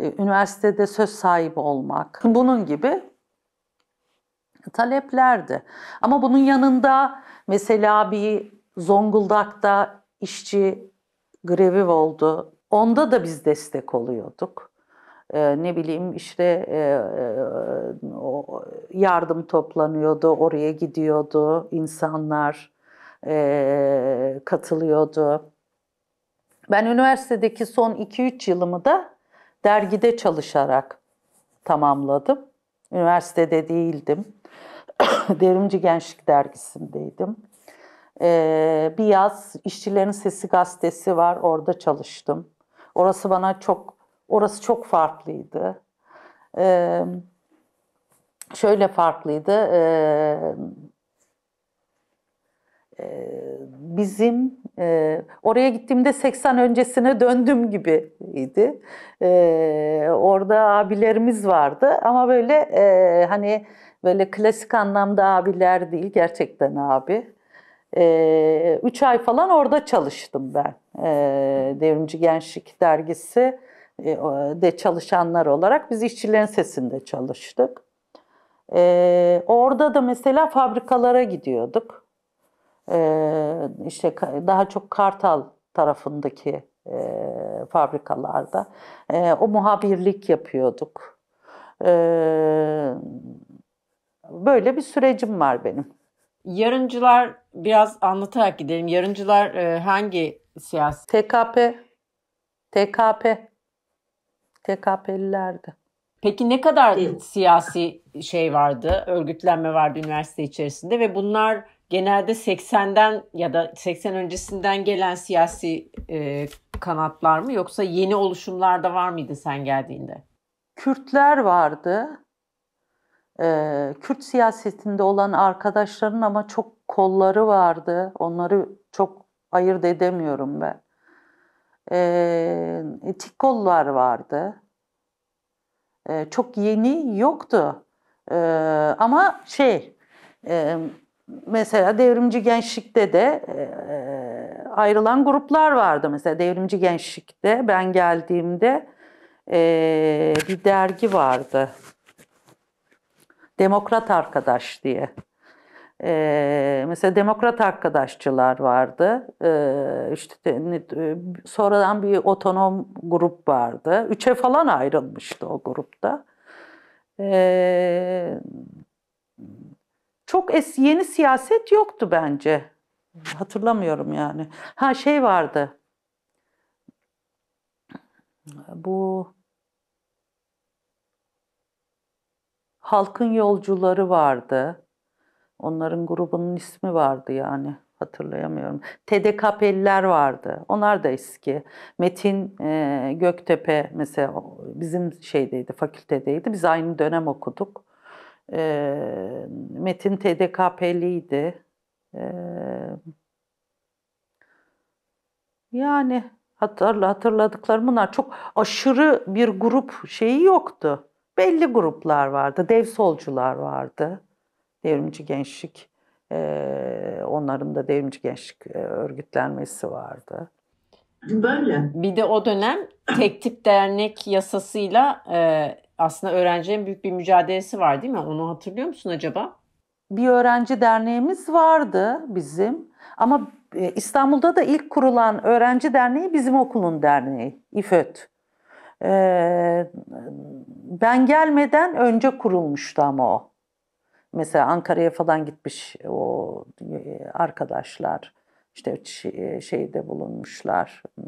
e, üniversitede söz sahibi olmak, bunun gibi taleplerdi. Ama bunun yanında mesela bir Zonguldak'ta işçi grevi oldu. Onda da biz destek oluyorduk. Ee, ne bileyim işte e, e, yardım toplanıyordu, oraya gidiyordu insanlar e, katılıyordu. Ben üniversitedeki son 2-3 yılımı da dergide çalışarak tamamladım. Üniversitede değildim. Devrimci Gençlik Dergisi'ndeydim. Ee, bir yaz İşçilerin Sesi gazetesi var. Orada çalıştım. Orası bana çok, orası çok farklıydı. Ee, şöyle farklıydı. Ee, ee, bizim e, oraya gittiğimde 80 öncesine döndüm gibiydi. E, ee, orada abilerimiz vardı ama böyle e, hani böyle klasik anlamda abiler değil gerçekten abi. E, üç ay falan orada çalıştım ben. E, Devrimci Gençlik Dergisi e, de çalışanlar olarak biz işçilerin sesinde çalıştık. Ee, orada da mesela fabrikalara gidiyorduk e, işte daha çok Kartal tarafındaki e, fabrikalarda e, o muhabirlik yapıyorduk. E, böyle bir sürecim var benim. Yarıncılar biraz anlatarak gidelim. Yarıncılar e, hangi siyasi? TKP. TKP. TKP'lilerdi. Peki ne kadar siyasi şey vardı, örgütlenme vardı üniversite içerisinde ve bunlar genelde 80'den ya da 80 öncesinden gelen siyasi e, kanatlar mı yoksa yeni oluşumlar da var mıydı sen geldiğinde? Kürtler vardı. Ee, Kürt siyasetinde olan arkadaşların ama çok kolları vardı. Onları çok ayırt edemiyorum ben. Ee, etik kollar vardı. Ee, çok yeni yoktu. Ee, ama şey... E, mesela devrimci gençlikte de e, e, ayrılan gruplar vardı. Mesela devrimci gençlikte ben geldiğimde e, bir dergi vardı. Demokrat Arkadaş diye. Ee, mesela demokrat arkadaşçılar vardı. Ee, işte sonradan bir otonom grup vardı. Üçe falan ayrılmıştı o grupta. Ee, çok es yeni siyaset yoktu bence. Hatırlamıyorum yani. Ha şey vardı. Bu Halkın Yolcuları vardı. Onların grubunun ismi vardı yani hatırlayamıyorum. TDKP'liler vardı. Onlar da eski. Metin e, Göktepe mesela bizim şeydeydi, fakültedeydi. Biz aynı dönem okuduk. E, Metin TDKP'liydi. E, yani hatırla, hatırladıklarım bunlar. Çok aşırı bir grup şeyi yoktu. Belli gruplar vardı. Dev solcular vardı. Devrimci gençlik. E, onların da devrimci gençlik e, örgütlenmesi vardı. Böyle. Bir de o dönem tek tip dernek yasasıyla e, aslında öğrencilerin büyük bir mücadelesi var değil mi? Onu hatırlıyor musun acaba? Bir öğrenci derneğimiz vardı bizim ama e, İstanbul'da da ilk kurulan öğrenci derneği bizim okulun derneği İFÖT. Ee, ben gelmeden önce kurulmuştu ama o. Mesela Ankara'ya falan gitmiş o e, arkadaşlar. işte e, şeyde bulunmuşlar hmm,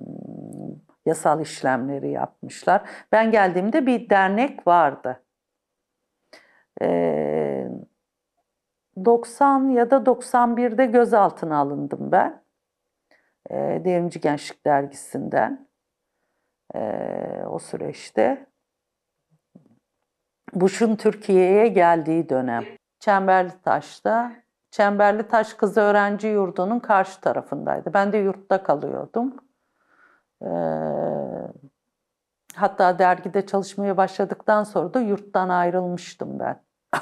yasal işlemleri yapmışlar. Ben geldiğimde bir dernek vardı. Ee, 90 ya da 91'de gözaltına alındım ben. Ee, Devrimci Gençlik Dergisi'nden. Ee, o süreçte. Bush'un Türkiye'ye geldiği dönem. Çemberli Taş'ta. Çemberli Taş Kız Öğrenci Yurdu'nun karşı tarafındaydı. Ben de yurtta kalıyordum. Ee, hatta dergide çalışmaya başladıktan sonra da yurttan ayrılmıştım ben.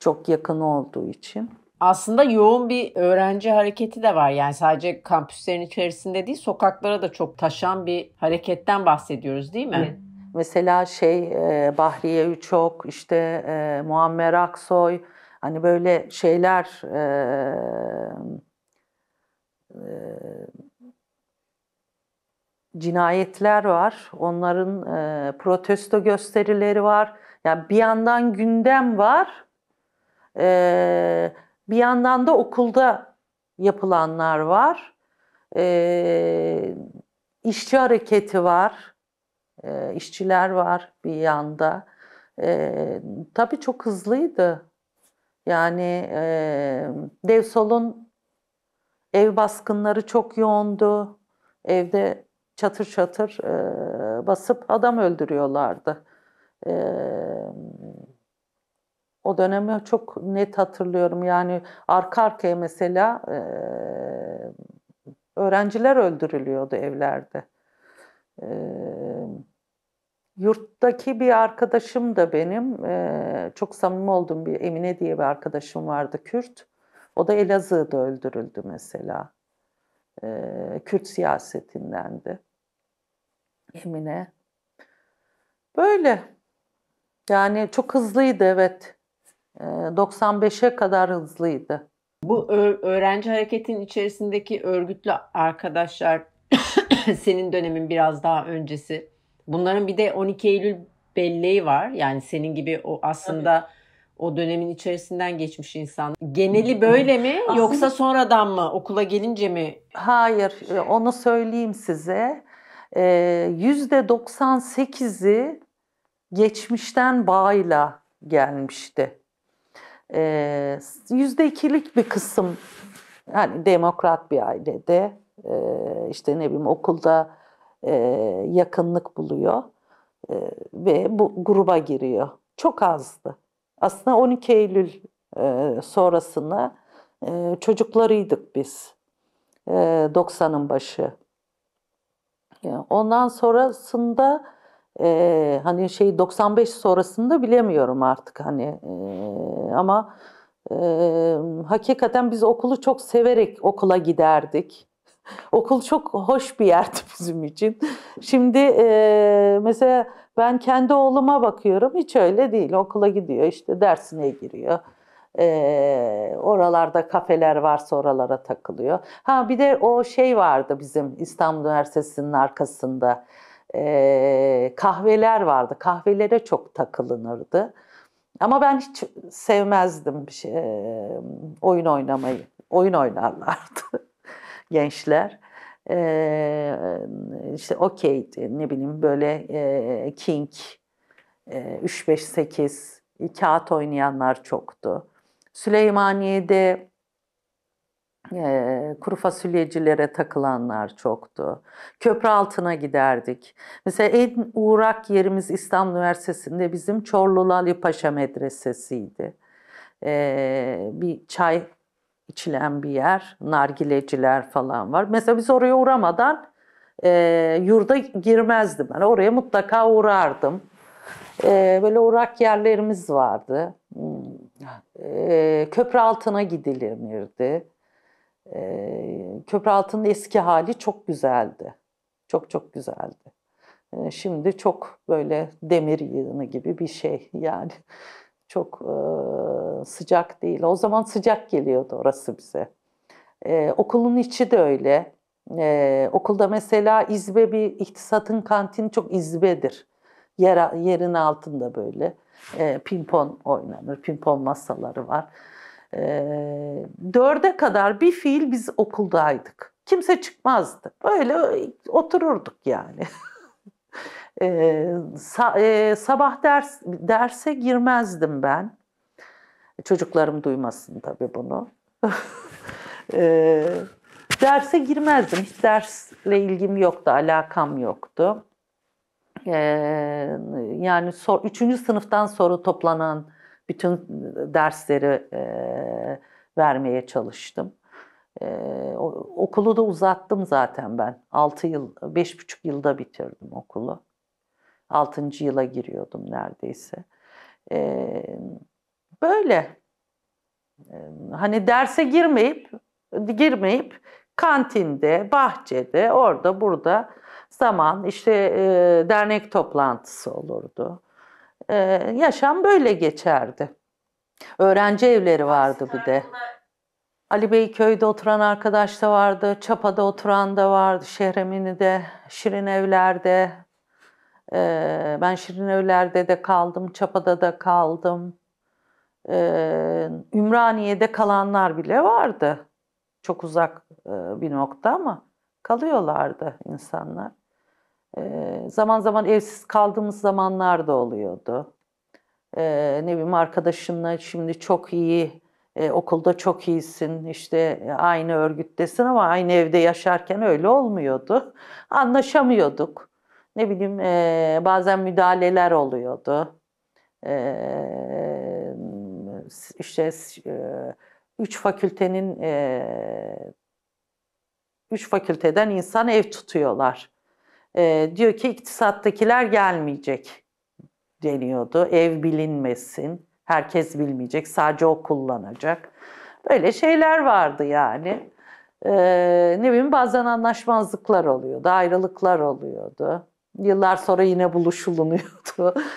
Çok yakın olduğu için. Aslında yoğun bir öğrenci hareketi de var. Yani sadece kampüslerin içerisinde değil, sokaklara da çok taşan bir hareketten bahsediyoruz değil mi? Evet. Mesela şey e, Bahriye Üçok, işte e, Muammer Aksoy, hani böyle şeyler e, cinayetler var, onların e, protesto gösterileri var. Yani bir yandan gündem var, e, bir yandan da okulda yapılanlar var. E, işçi hareketi var, e, işçiler var bir yanda. E, tabii çok hızlıydı. Yani e, Devsol'un ev baskınları çok yoğundu. Evde çatır çatır e, basıp adam öldürüyorlardı. E, o dönemi çok net hatırlıyorum. Yani arka arkaya mesela e, öğrenciler öldürülüyordu evlerde. E, yurttaki bir arkadaşım da benim, e, çok samimi olduğum bir Emine diye bir arkadaşım vardı Kürt. O da Elazığ'da öldürüldü mesela. E, Kürt siyasetindendi. Emine. Böyle. Yani çok hızlıydı evet. 95'e kadar hızlıydı. Bu öğrenci hareketin içerisindeki örgütlü arkadaşlar senin dönemin biraz daha öncesi. Bunların bir de 12 Eylül belleği var. Yani senin gibi o aslında evet. o dönemin içerisinden geçmiş insanlar. Geneli böyle mi Aslında... yoksa sonradan mı okula gelince mi? Hayır e, onu söyleyeyim size. E, %98'i geçmişten bağıyla gelmişti. E, %2'lik bir kısım yani demokrat bir ailede e, işte ne bileyim okulda e, yakınlık buluyor e, ve bu gruba giriyor. Çok azdı. Aslında 12 Eylül e, sonrasını e, çocuklarıydık biz. E, 90'ın başı. ondan sonrasında e, hani şey 95 sonrasında bilemiyorum artık hani e, ama e, hakikaten biz okulu çok severek okula giderdik. Okul çok hoş bir yerdi bizim için. Şimdi e, mesela ben kendi oğluma bakıyorum hiç öyle değil. Okula gidiyor işte dersine giriyor. E, oralarda kafeler varsa oralara takılıyor. Ha bir de o şey vardı bizim İstanbul Üniversitesi'nin arkasında. E, kahveler vardı. Kahvelere çok takılınırdı. Ama ben hiç sevmezdim bir şey, oyun oynamayı. Oyun oynarlardı gençler. Ee, işte okey ne bileyim böyle e, king, e, 3-5-8, kağıt oynayanlar çoktu. Süleymaniye'de e, kuru fasulyecilere takılanlar çoktu. Köprü altına giderdik. Mesela en uğrak yerimiz İstanbul Üniversitesi'nde bizim Çorlu Ali Paşa Medresesi'ydi. E, bir çay içilen bir yer, nargileciler falan var. Mesela biz oraya uğramadan e, yurda girmezdim ben. Oraya mutlaka uğrardım. E, böyle uğrak yerlerimiz vardı. E, köprü altına gidilirdi. E, köprü altının eski hali çok güzeldi. Çok çok güzeldi. E, şimdi çok böyle demir yığını gibi bir şey yani. Çok e, sıcak değil. O zaman sıcak geliyordu orası bize. E, okulun içi de öyle. E, okulda mesela izbe bir iktisatın kantini çok izbedir. Yer, yerin altında böyle. E, pimpon oynanır, pimpon masaları var. E, dörde kadar bir fiil biz okuldaydık. Kimse çıkmazdı. Böyle otururduk yani. e, sa, e, sabah ders derse girmezdim ben. Çocuklarım duymasın tabii bunu. e, derse girmezdim. Hiç dersle ilgim yoktu, alakam yoktu yani sor, üçüncü sınıftan sonra toplanan bütün dersleri e, vermeye çalıştım. E, okulu da uzattım zaten ben. Altı yıl, beş buçuk yılda bitirdim okulu. Altıncı yıla giriyordum neredeyse. E, böyle e, hani derse girmeyip girmeyip kantinde, bahçede, orada burada zaman işte e, dernek toplantısı olurdu. E, yaşam böyle geçerdi. Öğrenci evleri vardı bir de. Ali Bey köyde oturan arkadaş da vardı, Çapa'da oturan da vardı, Şehremini'de, Şirin Evler'de. Ee, ben Şirin Evler'de de kaldım, Çapa'da da kaldım. Ee, Ümraniye'de kalanlar bile vardı. Çok uzak bir nokta ama kalıyorlardı insanlar. Ee, zaman zaman evsiz kaldığımız zamanlar da oluyordu. Ee, ne bileyim arkadaşınla şimdi çok iyi, e, okulda çok iyisin, işte aynı örgüttesin ama aynı evde yaşarken öyle olmuyordu. Anlaşamıyorduk. Ne bileyim e, bazen müdahaleler oluyordu. Ee, e, işte üç fakültenin e, üç fakülteden insan ev tutuyorlar e, diyor ki iktisattakiler gelmeyecek deniyordu. Ev bilinmesin, herkes bilmeyecek, sadece o kullanacak. Böyle şeyler vardı yani. E, ne bileyim bazen anlaşmazlıklar oluyordu, ayrılıklar oluyordu. Yıllar sonra yine buluşulunuyordu.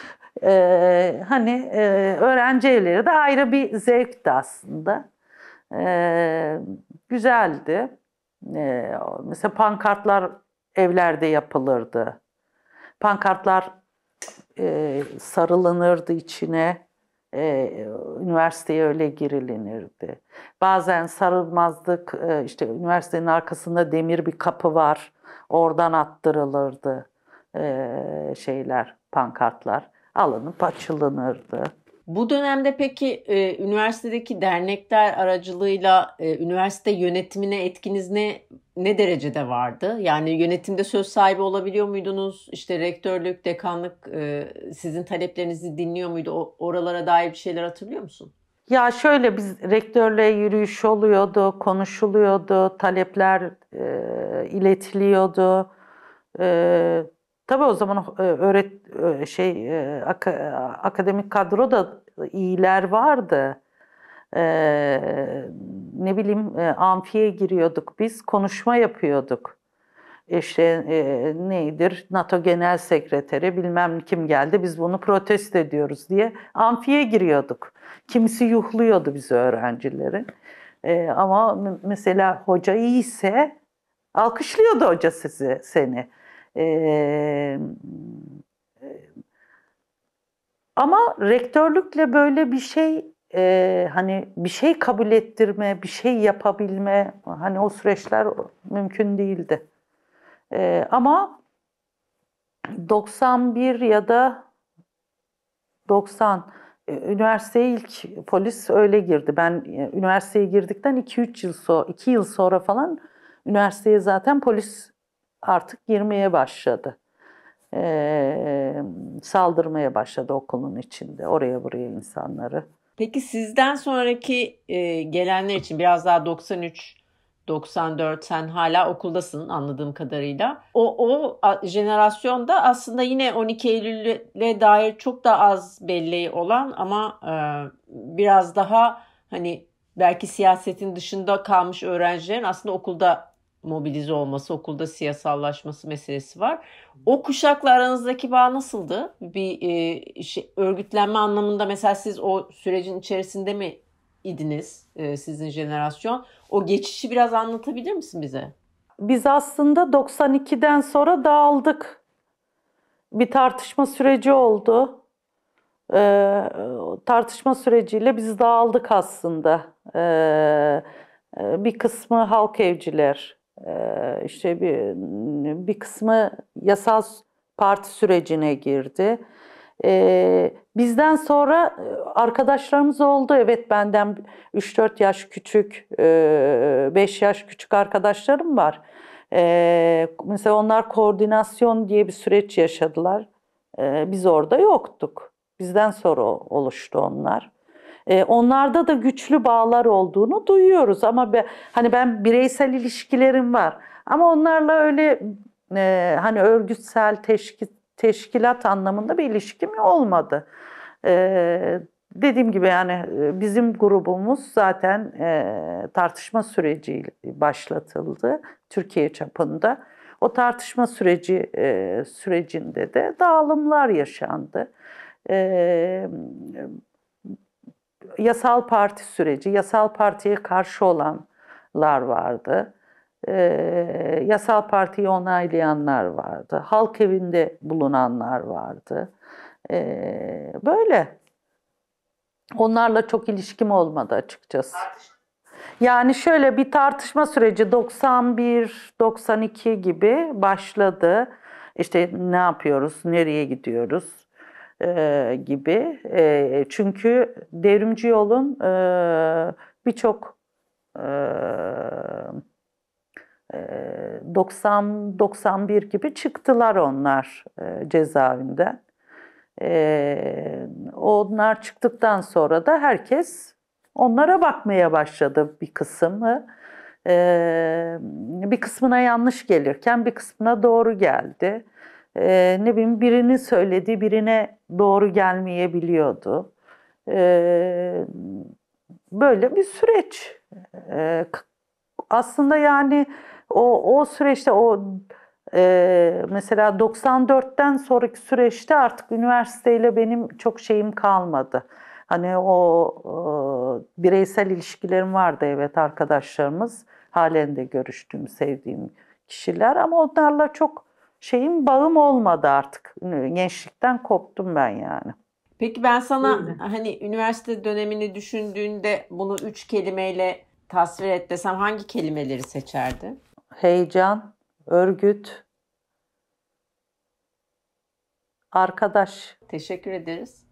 E, hani e, öğrenci evleri de ayrı bir zevkti aslında. E, güzeldi. E, mesela pankartlar evlerde yapılırdı. Pankartlar e, sarılınırdı içine. E, üniversiteye öyle girilinirdi. Bazen sarılmazdık. E, işte üniversitenin arkasında demir bir kapı var. Oradan attırılırdı e, şeyler, pankartlar. Alınıp açılınırdı. Bu dönemde peki e, üniversitedeki dernekler aracılığıyla e, üniversite yönetimine etkiniz ne ne derecede vardı? Yani yönetimde söz sahibi olabiliyor muydunuz? İşte rektörlük, dekanlık e, sizin taleplerinizi dinliyor muydu? O, oralara dair bir şeyler hatırlıyor musun? Ya şöyle biz rektörle yürüyüş oluyordu, konuşuluyordu, talepler e, iletiliyordu. E, Tabii o zaman e, öğret e, şey e, akademik kadroda iyiler vardı. Ee, ne bileyim amfiye giriyorduk biz konuşma yapıyorduk. İşte e, nedir NATO Genel Sekreteri bilmem kim geldi biz bunu protesto ediyoruz diye amfiye giriyorduk. Kimisi yuhluyordu bizi öğrencileri. Ee, ama mesela hoca iyiyse alkışlıyordu hoca sizi seni ama rektörlükle böyle bir şey e, hani bir şey kabul ettirme, bir şey yapabilme hani o süreçler mümkün değildi. E, ama 91 ya da 90 e, üniversiteye ilk polis öyle girdi. Ben e, üniversiteye girdikten 2-3 yıl sonra 2 yıl sonra falan üniversiteye zaten polis artık girmeye başladı. Ee, saldırmaya başladı okulun içinde oraya buraya insanları. Peki sizden sonraki e, gelenler için biraz daha 93 94 sen hala okuldasın anladığım kadarıyla. O o jenerasyonda aslında yine 12 Eylül'e dair çok daha az belleği olan ama e, biraz daha hani belki siyasetin dışında kalmış öğrencilerin aslında okulda mobilize olması, okulda siyasallaşması meselesi var. O kuşakla aranızdaki bağ nasıldı? Bir e, şey, örgütlenme anlamında mesela siz o sürecin içerisinde mi idiniz e, sizin jenerasyon? O geçişi biraz anlatabilir misin bize? Biz aslında 92'den sonra dağıldık. Bir tartışma süreci oldu. Ee, tartışma süreciyle biz dağıldık aslında. Ee, bir kısmı halk evciler, ee, işte bir, bir kısmı yasal parti sürecine girdi. Ee, bizden sonra e, arkadaşlarımız oldu. Evet benden 3-4 yaş küçük, 5 e, yaş küçük arkadaşlarım var. Ee, mesela onlar koordinasyon diye bir süreç yaşadılar. biz orada yoktuk. Bizden sonra oluştu onlar. Ee, onlarda da güçlü bağlar olduğunu duyuyoruz ama be, hani ben bireysel ilişkilerim var ama onlarla öyle e, hani örgütsel teşkil, teşkilat anlamında bir ilişkim olmadı. E, dediğim gibi yani e, bizim grubumuz zaten e, tartışma süreci başlatıldı Türkiye çapında. O tartışma süreci e, sürecinde de dağılımlar yaşandı. E, yasal parti süreci, yasal partiye karşı olanlar vardı. Ee, yasal partiyi onaylayanlar vardı. Halk evinde bulunanlar vardı. Ee, böyle. Onlarla çok ilişkim olmadı açıkçası. Yani şöyle bir tartışma süreci 91-92 gibi başladı. İşte ne yapıyoruz, nereye gidiyoruz? e, gibi. E, çünkü devrimci yolun e, birçok e, 90-91 gibi çıktılar onlar e, cezaevinden. E, onlar çıktıktan sonra da herkes onlara bakmaya başladı bir kısmı. E, bir kısmına yanlış gelirken bir kısmına doğru geldi e, ne bileyim birini söyledi, birine doğru gelmeyebiliyordu. E, böyle bir süreç. E, aslında yani o, o süreçte o e, mesela 94'ten sonraki süreçte artık üniversiteyle benim çok şeyim kalmadı. Hani o e, bireysel ilişkilerim vardı evet arkadaşlarımız. Halen de görüştüğüm, sevdiğim kişiler ama onlarla çok şeyim bağım olmadı artık. Gençlikten koptum ben yani. Peki ben sana Öyle. hani üniversite dönemini düşündüğünde bunu üç kelimeyle tasvir et desem hangi kelimeleri seçerdin? Heyecan, örgüt, arkadaş. Teşekkür ederiz.